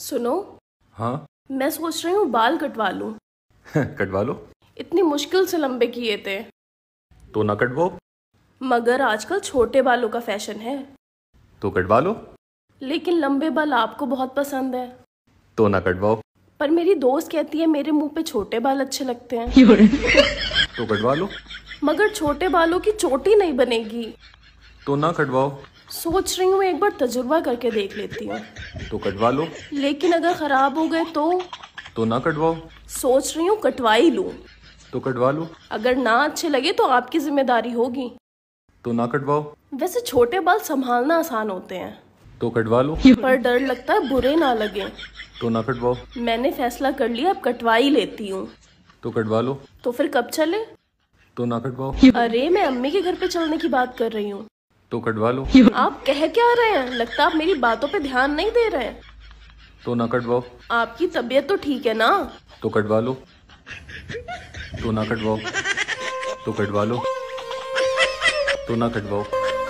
सुनो हाँ मैं सोच रही हूँ बाल कटवा लूँ कटवा लो इतनी मुश्किल से लंबे किए थे तो ना कटवाओ मगर आजकल छोटे बालों का फैशन है तो कटवा लो लेकिन लंबे बाल आपको बहुत पसंद है तो ना कटवाओ पर मेरी दोस्त कहती है मेरे मुंह पे छोटे बाल अच्छे लगते हैं तो कटवा लो मगर छोटे बालों की चोटी नहीं बनेगी तो ना कटवाओ सोच रही हूँ एक बार तजुर्बा करके देख लेती हूँ तो कटवा लो लेकिन अगर खराब हो गए तो तो ना कटवाओ सोच रही हूँ कटवा ही तो कटवा लो अगर ना अच्छे लगे तो आपकी जिम्मेदारी होगी तो ना कटवाओ वैसे छोटे बाल संभालना आसान होते हैं तो कटवा लो पर डर लगता है बुरे ना लगे तो ना कटवाओ मैंने फैसला कर लिया अब कटवा ही लेती हूँ तो कटवा लो तो फिर कब चले तो ना कटवाओ अरे मैं अम्मी के घर पे चलने की बात कर रही हूँ तो कटवा लो आप कह क्या रहे हैं लगता आप मेरी बातों पे ध्यान नहीं दे रहे हैं तो ना कटवाओ आपकी तबीयत तो ठीक है ना तो कटवा लो तो ना कटवाओ तो कटवा लो तो ना कटवाओ